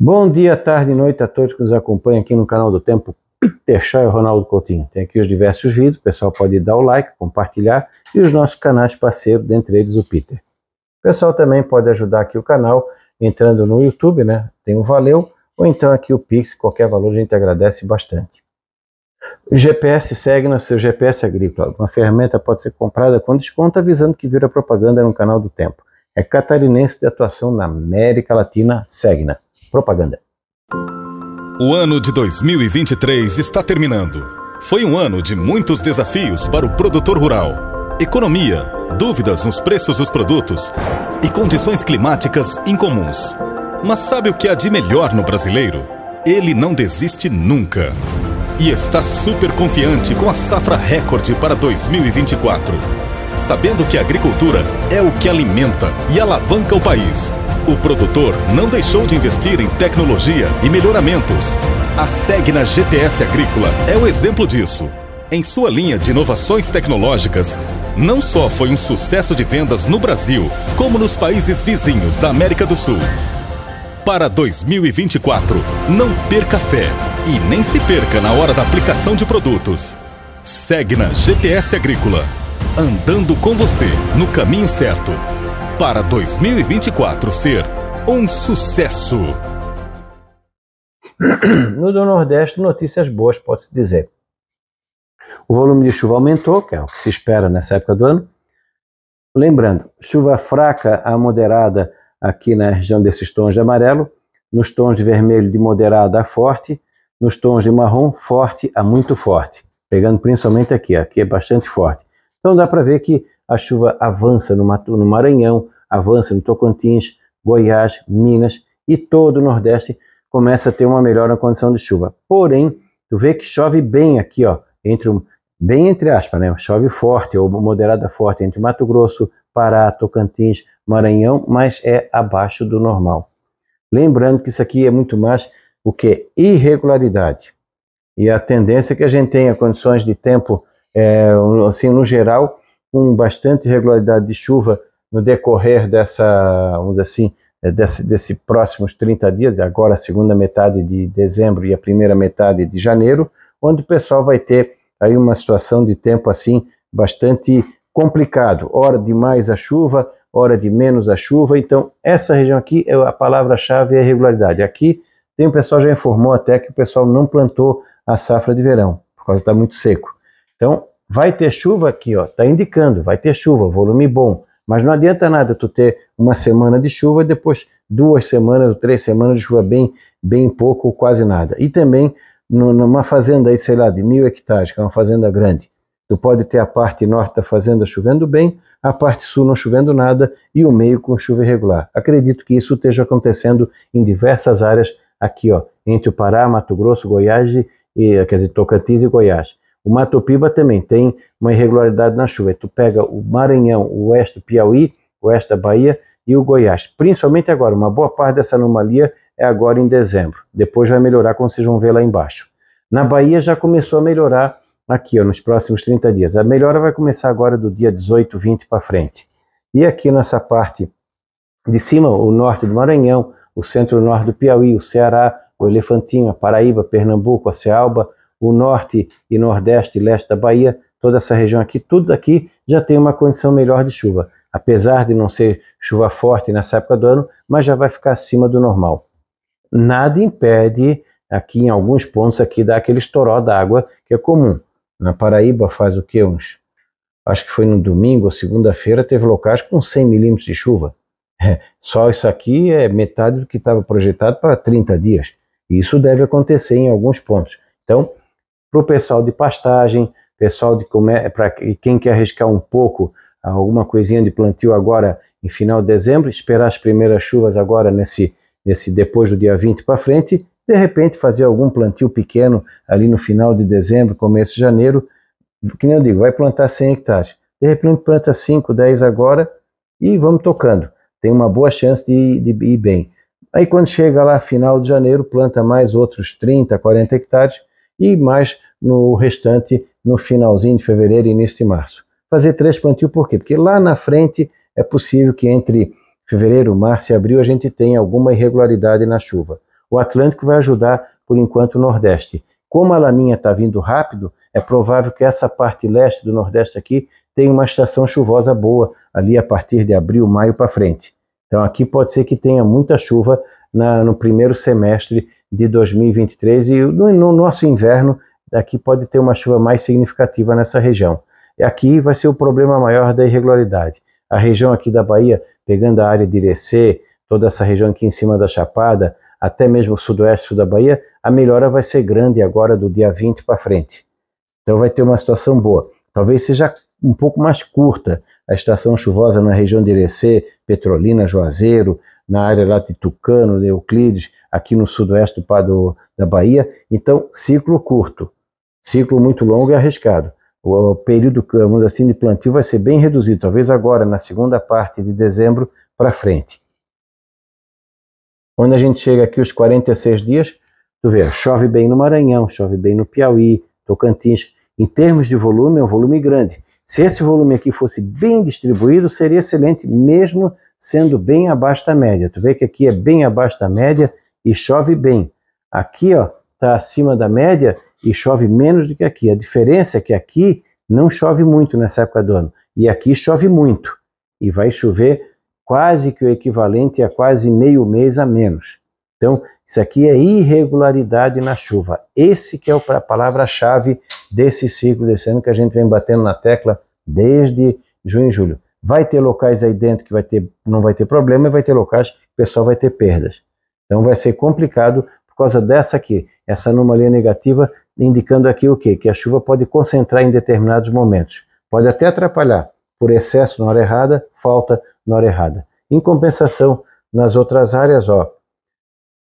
Bom dia, tarde e noite a todos que nos acompanham aqui no canal do Tempo Peter Shaw e Ronaldo Coutinho. Tem aqui os diversos vídeos, o pessoal pode dar o like, compartilhar e os nossos canais parceiros, dentre eles o Peter. O pessoal também pode ajudar aqui o canal entrando no YouTube, né? Tem o um Valeu ou então aqui o Pix, qualquer valor a gente agradece bastante. O GPS segue seu GPS agrícola. Uma ferramenta pode ser comprada com desconto avisando que vira propaganda no canal do Tempo. É catarinense de atuação na América Latina, Segna propaganda. O ano de 2023 está terminando. Foi um ano de muitos desafios para o produtor rural. Economia, dúvidas nos preços dos produtos e condições climáticas incomuns. Mas sabe o que há de melhor no brasileiro? Ele não desiste nunca. E está super confiante com a safra recorde para 2024. Sabendo que a agricultura é o que alimenta e alavanca o país o produtor não deixou de investir em tecnologia e melhoramentos. A Segna GPS Agrícola é o exemplo disso. Em sua linha de inovações tecnológicas, não só foi um sucesso de vendas no Brasil, como nos países vizinhos da América do Sul. Para 2024, não perca fé e nem se perca na hora da aplicação de produtos. Segna GPS Agrícola. Andando com você no caminho certo para 2024 ser um sucesso. No do Nordeste, notícias boas, pode-se dizer. O volume de chuva aumentou, que é o que se espera nessa época do ano. Lembrando, chuva fraca a moderada aqui na região desses tons de amarelo, nos tons de vermelho de moderada a forte, nos tons de marrom forte a muito forte, pegando principalmente aqui, aqui é bastante forte. Então dá para ver que a chuva avança no, no Maranhão, avança no Tocantins, Goiás, Minas e todo o Nordeste começa a ter uma melhor na condição de chuva. Porém, tu vê que chove bem aqui, ó, entre um, bem entre aspas, né? Chove forte ou moderada forte entre Mato Grosso, Pará, Tocantins, Maranhão, mas é abaixo do normal. Lembrando que isso aqui é muito mais o que irregularidade. E a tendência é que a gente tenha condições de tempo, é, assim, no geral, com bastante regularidade de chuva no decorrer dessa, vamos assim, eh, desse, desse próximos 30 dias, de agora a segunda metade de dezembro e a primeira metade de janeiro, onde o pessoal vai ter aí uma situação de tempo assim bastante complicado, hora de mais a chuva, hora de menos a chuva, então essa região aqui, é a palavra-chave é regularidade. Aqui tem o pessoal já informou até que o pessoal não plantou a safra de verão, por causa está muito seco. Então, vai ter chuva aqui, ó, tá indicando, vai ter chuva, volume bom. Mas não adianta nada tu ter uma semana de chuva e depois duas semanas ou três semanas de chuva bem, bem pouco ou quase nada. E também numa fazenda aí, sei lá, de mil hectares, que é uma fazenda grande. Tu pode ter a parte norte da fazenda chovendo bem, a parte sul não chovendo nada e o meio com chuva irregular. Acredito que isso esteja acontecendo em diversas áreas aqui, ó, entre o Pará, Mato Grosso, Goiás e, quer dizer, Tocantins e Goiás. O Mato Piba também tem uma irregularidade na chuva. Tu pega o Maranhão, o oeste do Piauí, o oeste da Bahia e o Goiás. Principalmente agora, uma boa parte dessa anomalia é agora em dezembro. Depois vai melhorar, como vocês vão ver lá embaixo. Na Bahia já começou a melhorar aqui, ó, nos próximos 30 dias. A melhora vai começar agora do dia 18, 20 para frente. E aqui nessa parte de cima, o norte do Maranhão, o centro-norte do Piauí, o Ceará, o Elefantinho, a Paraíba, Pernambuco, a Cealba, o norte e nordeste e leste da Bahia, toda essa região aqui, tudo aqui já tem uma condição melhor de chuva. Apesar de não ser chuva forte nessa época do ano, mas já vai ficar acima do normal. Nada impede aqui em alguns pontos aqui daquele aquele estoró d'água que é comum. Na Paraíba faz o que uns acho que foi no domingo ou segunda-feira teve locais com 100 milímetros de chuva. É, só isso aqui é metade do que estava projetado para 30 dias. Isso deve acontecer em alguns pontos. Então, para o pessoal de pastagem, pessoal de para quem quer arriscar um pouco ah, alguma coisinha de plantio agora em final de dezembro, esperar as primeiras chuvas agora nesse, nesse depois do dia 20 para frente, de repente fazer algum plantio pequeno ali no final de dezembro, começo de janeiro, que nem eu digo, vai plantar 100 hectares. De repente planta 5, 10 agora e vamos tocando. Tem uma boa chance de, de ir bem. Aí quando chega lá final de janeiro, planta mais outros 30, 40 hectares e mais no restante no finalzinho de fevereiro e início de março. Fazer três plantios por quê? Porque lá na frente é possível que entre fevereiro, março e abril a gente tenha alguma irregularidade na chuva. O Atlântico vai ajudar por enquanto o Nordeste. Como a laninha está vindo rápido, é provável que essa parte leste do Nordeste aqui tenha uma estação chuvosa boa ali a partir de abril, maio para frente. Então aqui pode ser que tenha muita chuva na, no primeiro semestre de 2023 e no, no nosso inverno Daqui pode ter uma chuva mais significativa nessa região. E aqui vai ser o problema maior da irregularidade. A região aqui da Bahia, pegando a área de Irecê, toda essa região aqui em cima da Chapada, até mesmo o sudoeste da Bahia, a melhora vai ser grande agora do dia 20 para frente. Então vai ter uma situação boa. Talvez seja um pouco mais curta a estação chuvosa na região de Irecê, Petrolina, Juazeiro, na área lá de Tucano, de Euclides, aqui no sudoeste do, do, da Bahia. Então, ciclo curto. Ciclo muito longo e arriscado. O período, vamos assim, de plantio vai ser bem reduzido, talvez agora, na segunda parte de dezembro para frente. Quando a gente chega aqui os 46 dias, tu vê, chove bem no Maranhão, chove bem no Piauí, Tocantins. Em termos de volume, é um volume grande. Se esse volume aqui fosse bem distribuído, seria excelente, mesmo sendo bem abaixo da média. Tu vê que aqui é bem abaixo da média e chove bem. Aqui, ó, tá acima da média e chove menos do que aqui. A diferença é que aqui não chove muito nessa época do ano, e aqui chove muito, e vai chover quase que o equivalente a quase meio mês a menos. Então, isso aqui é irregularidade na chuva. Esse que é a palavra-chave desse ciclo desse ano que a gente vem batendo na tecla desde junho e julho. Vai ter locais aí dentro que vai ter, não vai ter problema e vai ter locais que o pessoal vai ter perdas. Então vai ser complicado por causa dessa aqui. Essa anomalia negativa indicando aqui o quê? Que a chuva pode concentrar em determinados momentos. Pode até atrapalhar, por excesso na hora errada, falta na hora errada. Em compensação, nas outras áreas, ó,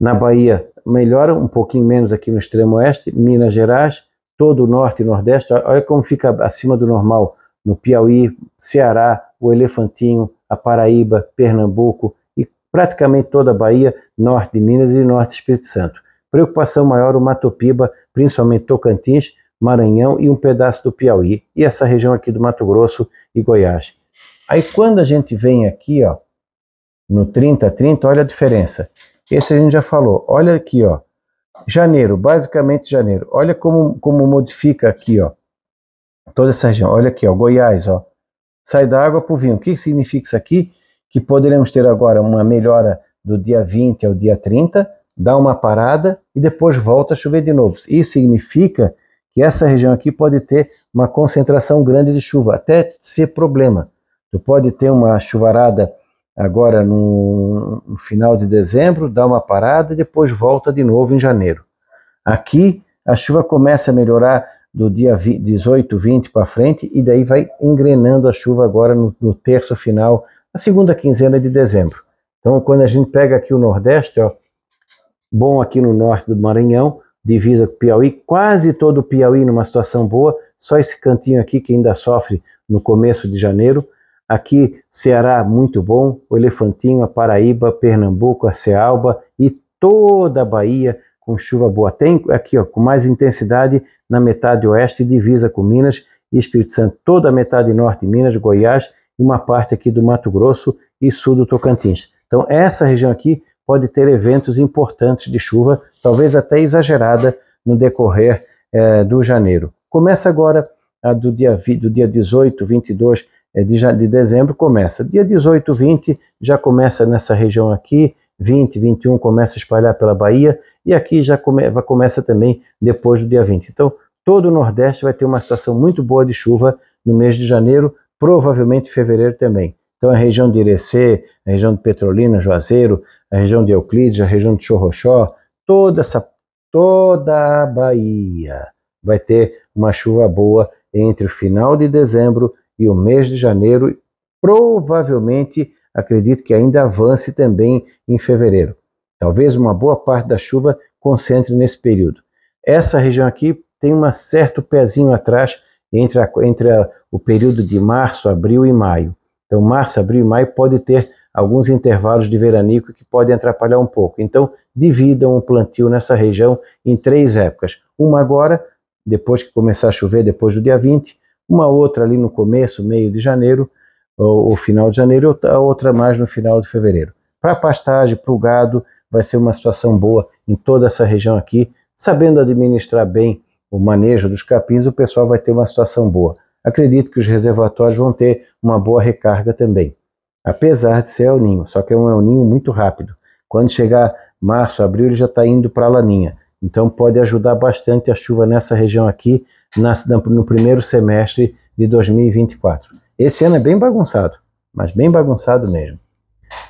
na Bahia melhora um pouquinho menos aqui no extremo oeste, Minas Gerais, todo o norte e nordeste, olha como fica acima do normal no Piauí, Ceará, o Elefantinho, a Paraíba, Pernambuco e praticamente toda a Bahia, norte de Minas e norte de Espírito Santo. Preocupação maior o Matopiba, principalmente Tocantins, Maranhão e um pedaço do Piauí e essa região aqui do Mato Grosso e Goiás. Aí quando a gente vem aqui, ó, no 30 30, olha a diferença. Esse a gente já falou. Olha aqui, ó. Janeiro, basicamente janeiro. Olha como como modifica aqui, ó. Toda essa região. Olha aqui, ó, Goiás, ó. Sai da água para o vinho. O que significa isso aqui? Que poderemos ter agora uma melhora do dia 20 ao dia 30, dá uma parada e depois volta a chover de novo. Isso significa que essa região aqui pode ter uma concentração grande de chuva, até ser problema. Tu pode ter uma chuvarada agora no, final de dezembro, dá uma parada e depois volta de novo em janeiro. Aqui a chuva começa a melhorar do dia 18, 20 para frente e daí vai engrenando a chuva agora no, no terço final, a segunda quinzena de dezembro. Então, quando a gente pega aqui o Nordeste, ó, bom aqui no norte do Maranhão, divisa com o Piauí, quase todo o Piauí numa situação boa, só esse cantinho aqui que ainda sofre no começo de janeiro. Aqui, Ceará, muito bom, o Elefantinho, a Paraíba, Pernambuco, a Cealba e toda a Bahia com chuva boa. Tem aqui ó, com mais intensidade na metade oeste, divisa com Minas e Espírito Santo, toda a metade norte de Minas, Goiás e uma parte aqui do Mato Grosso e sul do Tocantins. Então, essa região aqui pode ter eventos importantes de chuva, talvez até exagerada, no decorrer é, do janeiro. Começa agora a do dia, do dia 18, 22 é, de, de dezembro, começa. Dia 18, 20, já começa nessa região aqui, 20, 21, começa a espalhar pela Bahia, e aqui já come, começa também depois do dia 20. Então, todo o Nordeste vai ter uma situação muito boa de chuva no mês de janeiro, provavelmente fevereiro também. Então, a região de Irecê, a região de Petrolina, Juazeiro, a região de Euclides, a região de Chorrochó, toda essa toda a Bahia vai ter uma chuva boa entre o final de dezembro e o mês de janeiro. Provavelmente, acredito que ainda avance também em fevereiro. Talvez uma boa parte da chuva concentre nesse período. Essa região aqui tem um certo pezinho atrás entre, a, entre a, o período de março, abril e maio. Então, março, abril e maio pode ter alguns intervalos de veranico que podem atrapalhar um pouco. Então, dividam o plantio nessa região em três épocas. Uma agora, depois que começar a chover, depois do dia 20, uma outra ali no começo, meio de janeiro, ou, ou final de janeiro, ou a outra mais no final de fevereiro. Para pastagem, para o gado, vai ser uma situação boa em toda essa região aqui. Sabendo administrar bem o manejo dos capins, o pessoal vai ter uma situação boa. Acredito que os reservatórios vão ter uma boa recarga também apesar de ser El Ninho, só que é um El Ninho muito rápido. Quando chegar março, abril, ele já está indo para a Laninha. Então pode ajudar bastante a chuva nessa região aqui na, no primeiro semestre de 2024. Esse ano é bem bagunçado, mas bem bagunçado mesmo.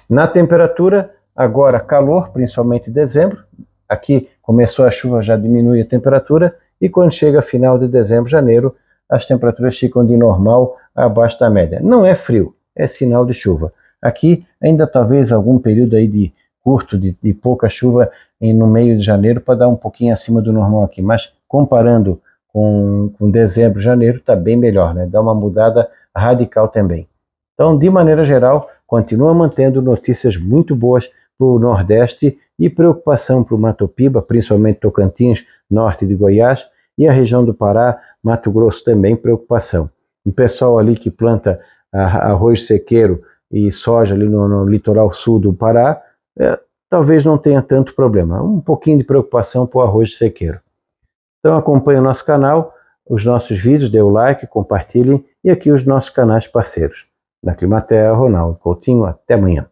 Na temperatura, agora calor, principalmente em dezembro. Aqui começou a chuva, já diminui a temperatura. E quando chega final de dezembro, janeiro, as temperaturas ficam de normal abaixo da média. Não é frio, é sinal de chuva. Aqui ainda talvez algum período aí de curto, de, de pouca chuva em, no meio de janeiro para dar um pouquinho acima do normal aqui, mas comparando com, com dezembro, janeiro, está bem melhor, né? Dá uma mudada radical também. Então, de maneira geral, continua mantendo notícias muito boas para o Nordeste e preocupação para o Mato Piba, principalmente Tocantins, norte de Goiás e a região do Pará, Mato Grosso também preocupação. O pessoal ali que planta ah, arroz sequeiro e soja ali no, no litoral sul do Pará, é, talvez não tenha tanto problema. Um pouquinho de preocupação para o arroz sequeiro. Então acompanhe o nosso canal, os nossos vídeos, dê o like, compartilhe e aqui os nossos canais parceiros. Na Climaterra, Ronaldo Coutinho, até amanhã.